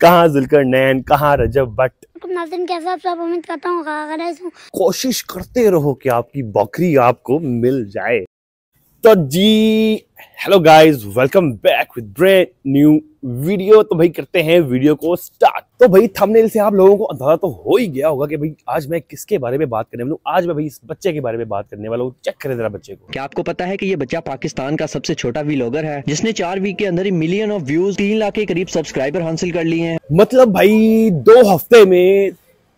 कहाँ जुलकर नैन कहाँ रजब बट उम्मीद करता हूँ कोशिश करते रहो कि आपकी बकरी आपको मिल जाए तो जी hello guys welcome back with brand new video तो भाई करते हैं वीडियो को स्टार्ट तो भाई थंबनेल से आप लोगों को अंदाजा तो हो ही गया होगा कि भाई आज मैं किसके बारे में बात करने वाला हूँ आज मैं भाई इस बच्चे के बारे में बात करने वाला हूँ चेक करें जरा बच्चे को क्या आपको पता है कि ये बच्चा पाकिस्तान का सबसे छोटा व्लॉगर है जिसने चार वीक के अंदर ही मिलियन ऑफ व्यूज तीन लाख के करीब सब्सक्राइबर हासिल कर लिए हैं मतलब भाई दो हफ्ते में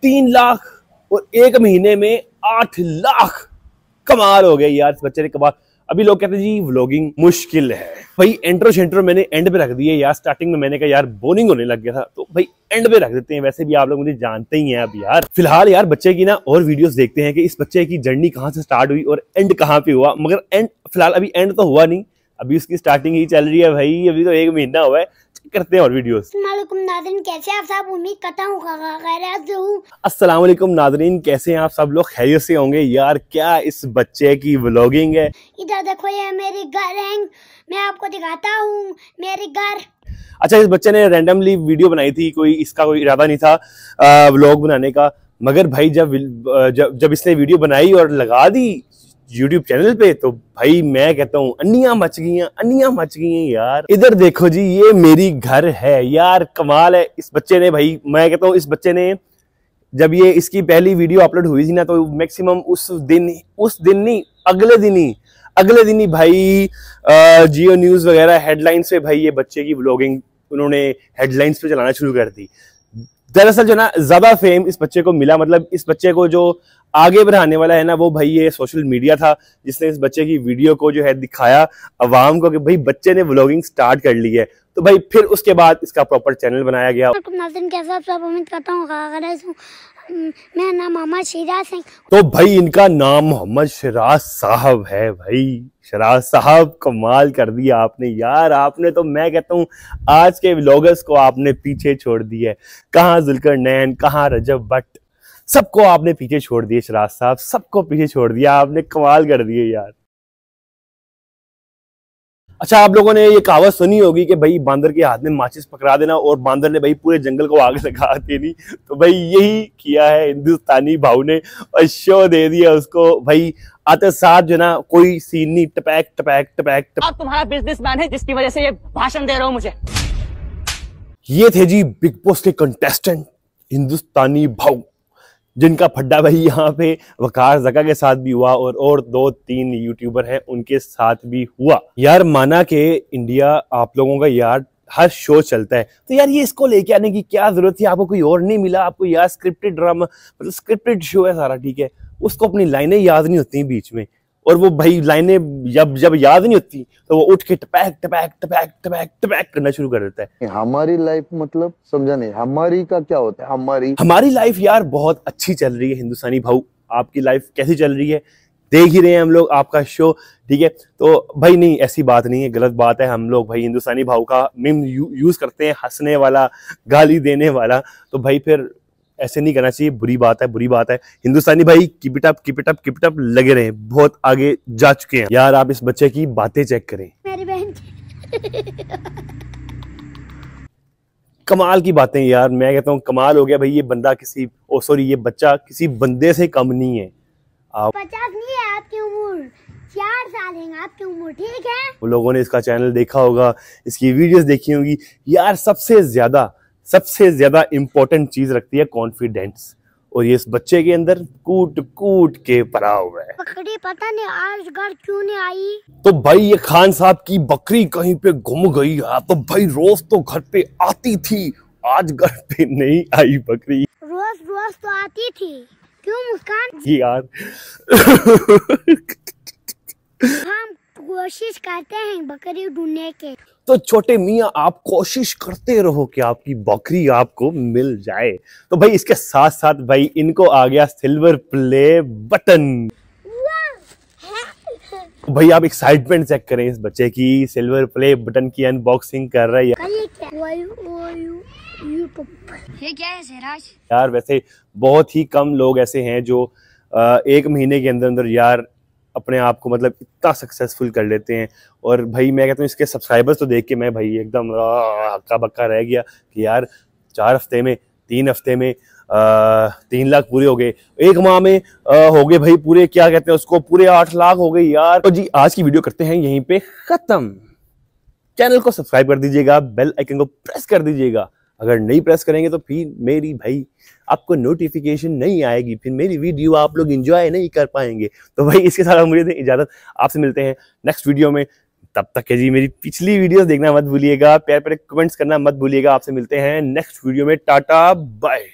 तीन लाख और एक महीने में आठ लाख कमाल हो गए यार इस बच्चे ने कमाल अभी लोग कहते हैं जी व्लॉगिंग मुश्किल है भाई एंट्रो शेंट्रो मैंने एंड पे रख दिए यार स्टार्टिंग में मैंने कहा यार बोरिंग होने लग गया था तो भाई एंड पे रख देते हैं वैसे भी आप लोग मुझे जानते ही हैं अब यार फिलहाल यार बच्चे की ना और वीडियोस देखते हैं कि इस बच्चे की जर्नी कहाँ से स्टार्ट हुई और एंड कहाँ पे हुआ मगर एंड फिलहाल अभी एंड तो हुआ नहीं अभी उसकी स्टार्टिंग ही चल रही है भाई अभी तो एक महीना हुआ है करते हैं और वीडियो नादरीन कैसे आप सब उम्मीद करता हूँ असला हूँ नादरीन कैसे हैं आप सब लोग खैरियत से होंगे यार क्या इस बच्चे की ब्लॉगिंग है इधर देखो ये मेरी घर है मैं आपको दिखाता हूँ मेरी घर अच्छा इस बच्चे ने रेंडमली वीडियो बनाई थी कोई इसका कोई इरादा नहीं था ब्लॉग बनाने का मगर भाई जब जब, जब इसने वीडियो बनाई और लगा दी यूट्यूब चैनल पे तो भाई मैं कहता हूँ अन्निया मच गई हैं अन्निया मच गई हैं यार इधर देखो जी ये मेरी घर है यार कमाल है इस बच्चे ने भाई मैं कहता हूँ इस बच्चे ने जब ये इसकी पहली वीडियो अपलोड हुई थी ना तो मैक्सिमम उस दिन उस दिन नहीं अगले दिन ही अगले दिन ही भाई जियो न्यूज वगैरह हेडलाइंस पे भाई ये बच्चे की ब्लॉगिंग उन्होंने हेडलाइंस पे चलाना शुरू कर दी दरअसल जो ना ज्यादा फेम इस बच्चे को मिला मतलब इस बच्चे को जो आगे बढ़ाने वाला है ना वो भाई ये सोशल मीडिया था जिसने इस बच्चे की वीडियो को जो है दिखाया अवाम को कि भाई बच्चे ने ब्लॉगिंग स्टार्ट कर ली है तो भाई फिर उसके बाद इसका प्रॉपर चैनल बनाया गया नाम मोहम्मद शिराज सिंह तो भाई इनका नाम मोहम्मद शिराज साहब है भाई शराज साहब कमाल कर दिया आपने यार आपने तो मैं कहता हूँ आज के व्लॉगर्स को आपने पीछे छोड़ दिया है कहाँ जुलकर नैन कहाँ रजब भट्ट सबको आपने पीछे छोड़ दिया शराज साहब सबको पीछे छोड़ दिया आपने कमाल कर दिए यार अच्छा आप लोगों ने ये कहावत सुनी होगी कि भाई बांदर के हाथ में माचिस पकड़ा देना और बांदर ने भाई पूरे जंगल को आग लगा देनी तो भाई यही किया है हिंदुस्तानी भाव ने और शो दे दिया उसको भाई आते साथ जो ना कोई सीन नहीं टपैक टपैक टपैक टपैक आप तुम्हारा बिजनेसमैन है जिसकी वजह से ये भाषण दे रहा हूँ मुझे ये थे जी बिग बॉस के कंटेस्टेंट हिंदुस्तानी भाव जिनका फड्डा भाई यहाँ पे वकार जका के साथ भी हुआ और और दो तीन यूट्यूबर हैं उनके साथ भी हुआ यार माना के इंडिया आप लोगों का यार हर शो चलता है तो यार ये इसको लेके आने की क्या जरूरत थी आपको कोई और नहीं मिला आपको यार स्क्रिप्टेड ड्रामा मतलब स्क्रिप्टेड शो है सारा ठीक है उसको अपनी लाइनें याद नहीं होती बीच में और वो भाई लाइनें जब जब याद नहीं होती तो वो उठ के टपैक टपैक टपैक टपैक टपैक करना शुरू कर देता है हमारी लाइफ मतलब समझा नहीं हमारी का क्या होता है हमारी हमारी लाइफ यार बहुत अच्छी चल रही है हिंदुस्तानी भाऊ आपकी लाइफ कैसी चल रही है देख ही रहे हैं हम लोग आपका शो ठीक है तो भाई नहीं ऐसी बात नहीं है गलत बात है हम लोग भाई हिंदुस्तानी भाव का मिम यू, यूज़ करते हैं हंसने वाला गाली देने वाला तो भाई फिर ऐसे नहीं करना चाहिए बुरी बात है बुरी बात है हिंदुस्तानी भाई किपिटअप किपिटअप किपिटअप लगे रहे बहुत आगे जा चुके हैं यार आप इस बच्चे की बातें चेक करें मेरी बहन कमाल की बातें यार मैं कहता हूँ कमाल हो गया भाई ये बंदा किसी ओ सॉरी ये बच्चा किसी बंदे से कम नहीं है आप पचास नहीं है आपकी उम्र चार साल है आपकी उम्र ठीक है लोगों ने इसका चैनल देखा होगा इसकी वीडियोस देखी होगी यार सबसे ज्यादा सबसे ज़्यादा इम्पोर्टेंट चीज़ रखती है कॉन्फिडेंस और ये इस बच्चे के अंदर कूट कूट के पड़ा हुआ है बकरी पता नहीं आज घर क्यों नहीं आई तो भाई ये खान साहब की बकरी कहीं पे घूम गई है हाँ, तो भाई रोज तो घर पे आती थी आज घर पे नहीं आई बकरी रोज रोज तो आती थी क्यों मुस्कान यार हम कोशिश करते हैं बकरी ढूंढने के तो छोटे मियाँ आप कोशिश करते रहो कि आपकी बकरी आपको मिल जाए तो भाई इसके साथ साथ भाई इनको आ गया सिल्वर प्ले बटन भाई आप एक्साइटमेंट चेक करें इस बच्चे की सिल्वर प्ले बटन की अनबॉक्सिंग कर रही है है यार वैसे बहुत ही कम लोग ऐसे हैं जो एक महीने के अंदर अंदर यार अपने आप को मतलब इतना सक्सेसफुल कर लेते हैं और भाई मैं कहता हूँ इसके सब्सक्राइबर्स तो देख के मैं भाई एकदम हक्का बक्का रह गया कि यार चार हफ्ते में तीन हफ्ते में आ, तीन लाख पूरे हो गए एक माह में आ, हो गए भाई पूरे क्या कहते हैं उसको पूरे आठ लाख हो गए यार तो जी आज की वीडियो करते हैं यहीं पे खत्म चैनल को सब्सक्राइब कर दीजिएगा बेल आइकन को प्रेस कर दीजिएगा अगर नहीं प्रेस करेंगे तो फिर मेरी भाई आपको नोटिफिकेशन नहीं आएगी फिर मेरी वीडियो आप लोग इंजॉय नहीं कर पाएंगे तो भाई इसके साथ मुझे दें इजाज़त आपसे मिलते हैं नेक्स्ट वीडियो में तब तक के जी मेरी पिछली वीडियोस देखना मत भूलिएगा प्यार प्यार कमेंट्स करना मत भूलिएगा आपसे मिलते हैं नेक्स्ट वीडियो में टाटा बाय